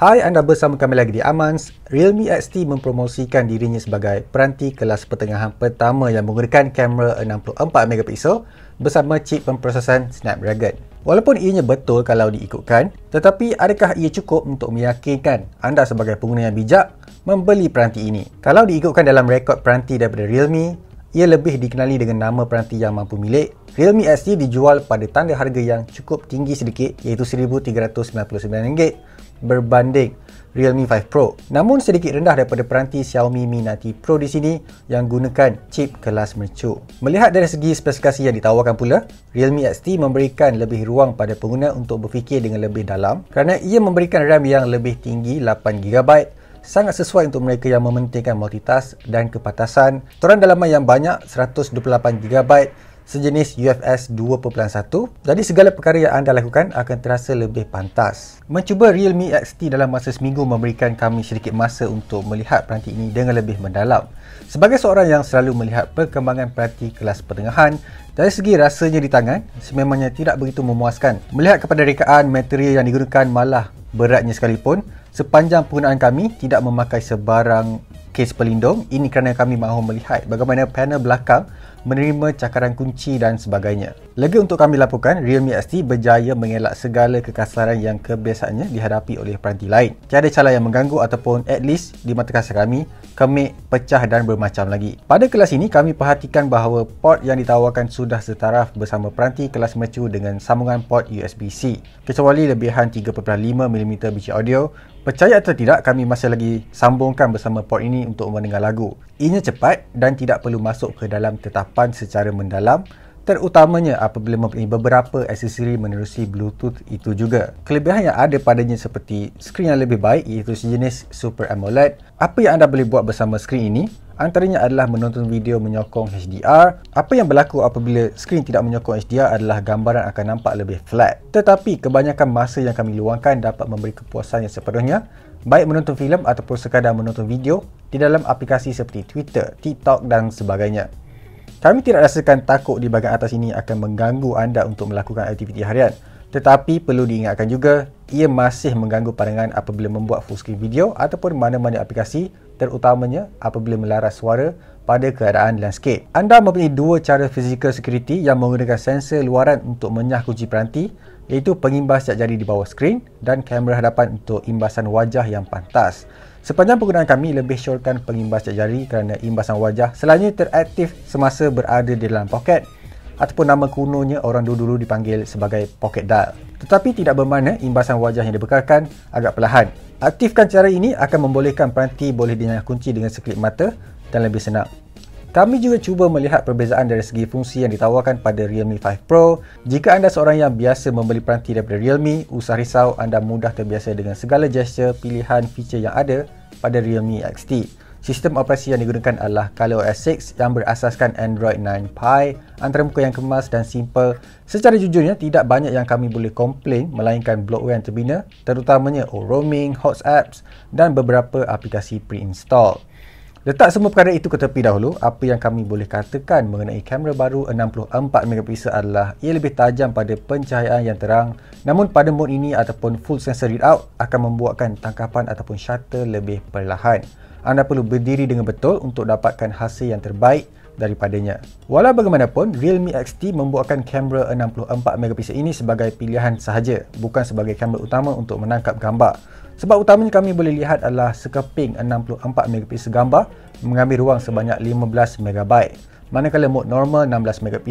Hai, anda bersama kami lagi di Amans. Realme XT mempromosikan dirinya sebagai peranti kelas pertengahan pertama yang menggunakan kamera 64MP bersama chip pemprosesan Snapdragon. Walaupun ianya betul kalau diikutkan, tetapi adakah ia cukup untuk meyakinkan anda sebagai pengguna yang bijak membeli peranti ini? Kalau diikutkan dalam rekod peranti daripada Realme, ia lebih dikenali dengan nama peranti yang mampu milik. Realme XT dijual pada tanda harga yang cukup tinggi sedikit iaitu RM1,399 berbanding Realme 5 Pro. Namun sedikit rendah daripada peranti Xiaomi Mi Note Pro di sini yang gunakan chip kelas mercu. Melihat dari segi spesifikasi yang ditawarkan pula, Realme XT memberikan lebih ruang pada pengguna untuk berfikir dengan lebih dalam kerana ia memberikan RAM yang lebih tinggi 8GB sangat sesuai untuk mereka yang mementingkan multitask dan kepatasan. Turan dalaman yang banyak 128GB sejenis UFS 2.1 jadi segala perkara yang anda lakukan akan terasa lebih pantas. Mencuba Realme XT dalam masa seminggu memberikan kami sedikit masa untuk melihat peranti ini dengan lebih mendalam. Sebagai seorang yang selalu melihat perkembangan peranti kelas pertengahan, dari segi rasanya di tangan, sememangnya tidak begitu memuaskan. Melihat kepada rekaan material yang digunakan malah beratnya sekalipun, sepanjang penggunaan kami tidak memakai sebarang kes pelindung. Ini kerana kami mahu melihat bagaimana panel belakang menerima cakaran kunci dan sebagainya. Lagi untuk kami laporkan, Realme XT berjaya mengelak segala kekasaran yang kebiasaannya dihadapi oleh peranti lain. Tiada calon yang mengganggu ataupun at least di mata kasar kami, kemik, pecah dan bermacam lagi. Pada kelas ini, kami perhatikan bahawa port yang ditawarkan sudah setaraf bersama peranti kelas mecu dengan sambungan port USB-C. Kecuali lebihan 3.5mm BC audio Percaya atau tidak, kami masih lagi sambungkan bersama Port ini untuk mendengar lagu. Ianya cepat dan tidak perlu masuk ke dalam tetapan secara mendalam terutamanya apabila mempunyai beberapa aksesori menerusi Bluetooth itu juga. Kelebihan yang ada padanya seperti skrin yang lebih baik iaitu sejenis Super AMOLED. Apa yang anda boleh buat bersama skrin ini? antaranya adalah menonton video menyokong HDR. Apa yang berlaku apabila skrin tidak menyokong HDR adalah gambaran akan nampak lebih flat. Tetapi kebanyakan masa yang kami luangkan dapat memberi kepuasan yang sepenuhnya baik menonton filem ataupun sekadar menonton video di dalam aplikasi seperti Twitter, TikTok dan sebagainya. Kami tidak rasakan takut di bahagian atas ini akan mengganggu anda untuk melakukan aktiviti harian. Tetapi perlu diingatkan juga ia masih mengganggu pandangan apabila membuat full screen video ataupun mana-mana aplikasi terutamanya apabila melaras suara pada keadaan landscape. Anda mempunyai dua cara physical security yang menggunakan sensor luaran untuk menyah kunci peranti iaitu pengimbas jejak jari di bawah skrin dan kamera hadapan untuk imbasan wajah yang pantas. Sepanjang penggunaan kami lebih syorkan pengimbas jejak jari kerana imbasan wajah selalunya teraktif semasa berada di dalam poket ataupun nama kunonya orang dulu-dulu dipanggil sebagai pocket dial. Tetapi tidak bermakna imbasan wajah yang dibekalkan agak perlahan. Aktifkan cara ini akan membolehkan peranti boleh dinyalakan kunci dengan sekelip mata dan lebih senang. Kami juga cuba melihat perbezaan dari segi fungsi yang ditawarkan pada Realme 5 Pro. Jika anda seorang yang biasa membeli peranti daripada Realme, usah risau anda mudah terbiasa dengan segala gesture pilihan feature yang ada pada Realme XT. Sistem operasi yang digunakan adalah ColorOS 6 yang berasaskan Android 9 Pie antara muka yang kemas dan simple. Secara jujurnya, tidak banyak yang kami boleh komplain melainkan bloatware yang terbina, terutamanya oh roaming, hot apps dan beberapa aplikasi pre-install. Letak semua perkara itu ke tepi dahulu, apa yang kami boleh katakan mengenai kamera baru 64MP adalah ia lebih tajam pada pencahayaan yang terang namun pada mode ini ataupun full sensor readout akan membuatkan tangkapan ataupun shutter lebih perlahan anda perlu berdiri dengan betul untuk dapatkan hasil yang terbaik daripadanya. Walau bagaimanapun, Realme XT membuatkan kamera 64MP ini sebagai pilihan sahaja, bukan sebagai kamera utama untuk menangkap gambar. Sebab utamanya kami boleh lihat adalah sekeping 64MP gambar mengambil ruang sebanyak 15MB. Manakala mode normal 16MP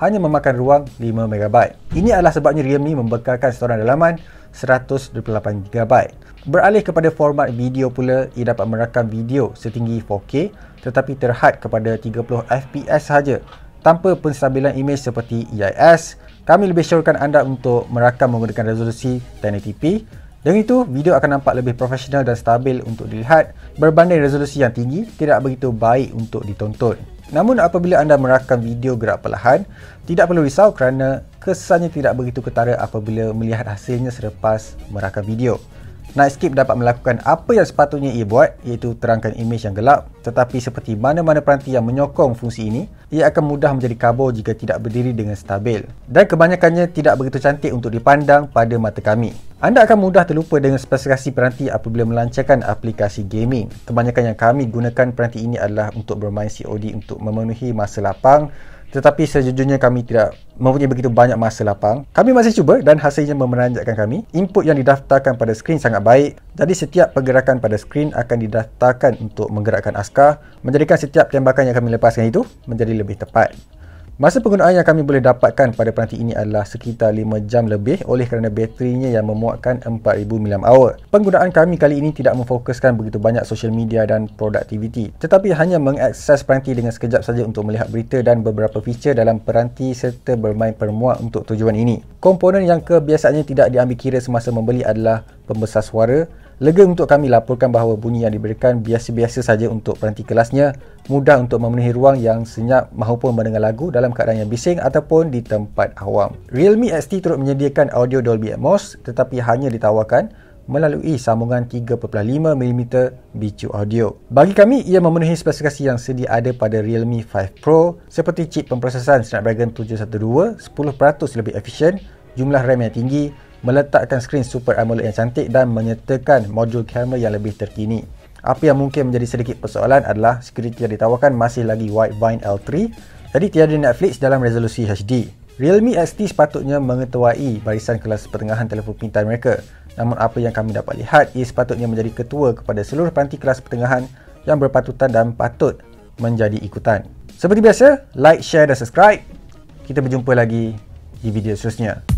hanya memakan ruang 5MB. Ini adalah sebabnya Realme membekalkan storan dalaman 128GB. Beralih kepada format video pula, ia dapat merakam video setinggi 4K tetapi terhad kepada 30fps sahaja tanpa penstabilan imej seperti EIS. Kami lebih syorkan anda untuk merakam menggunakan resolusi 1080p. Dengan itu, video akan nampak lebih profesional dan stabil untuk dilihat berbanding resolusi yang tinggi tidak begitu baik untuk ditonton. Namun apabila anda merakam video gerak perlahan, tidak perlu risau kerana kesannya tidak begitu ketara apabila melihat hasilnya selepas merakam video. Nightscape dapat melakukan apa yang sepatutnya ia buat iaitu terangkan imej yang gelap tetapi seperti mana-mana peranti yang menyokong fungsi ini ia akan mudah menjadi kabur jika tidak berdiri dengan stabil dan kebanyakannya tidak begitu cantik untuk dipandang pada mata kami. Anda akan mudah terlupa dengan spesifikasi peranti apabila melancarkan aplikasi gaming. Kebanyakan yang kami gunakan peranti ini adalah untuk bermain COD untuk memenuhi masa lapang tetapi sejujurnya kami tidak mempunyai begitu banyak masa lapang. Kami masih cuba dan hasilnya memeranjatkan kami. Input yang didaftarkan pada skrin sangat baik. Jadi setiap pergerakan pada skrin akan didaftarkan untuk menggerakkan askar. Menjadikan setiap tembakan yang kami lepaskan itu menjadi lebih tepat. Masa penggunaan yang kami boleh dapatkan pada peranti ini adalah sekitar 5 jam lebih oleh kerana baterinya yang memuatkan 4000 mAh. Penggunaan kami kali ini tidak memfokuskan begitu banyak social media dan produktiviti tetapi hanya mengakses peranti dengan sekejap saja untuk melihat berita dan beberapa feature dalam peranti serta bermain permuat untuk tujuan ini. Komponen yang kebiasaannya tidak diambil kira semasa membeli adalah pembesar suara, Lega untuk kami laporkan bahawa bunyi yang diberikan biasa-biasa saja untuk peranti kelasnya, mudah untuk memenuhi ruang yang senyap mahupun mendengar lagu dalam keadaan yang bising ataupun di tempat awam. Realme XT turut menyediakan audio Dolby Atmos tetapi hanya ditawarkan melalui sambungan 3.5mm BQ audio. Bagi kami, ia memenuhi spesifikasi yang sedia ada pada Realme 5 Pro seperti chip pemprosesan Snapdragon 712, 10% lebih efisien, jumlah RAM yang tinggi, meletakkan skrin Super AMOLED yang cantik dan menyertakan modul kamera yang lebih terkini. Apa yang mungkin menjadi sedikit persoalan adalah skrin yang ditawarkan masih lagi Widevine L3 jadi tiada Netflix dalam resolusi HD. Realme XT sepatutnya mengetuai barisan kelas pertengahan telefon pintar mereka. Namun apa yang kami dapat lihat ia sepatutnya menjadi ketua kepada seluruh panti kelas pertengahan yang berpatutan dan patut menjadi ikutan. Seperti biasa, like, share dan subscribe. Kita berjumpa lagi di video seterusnya.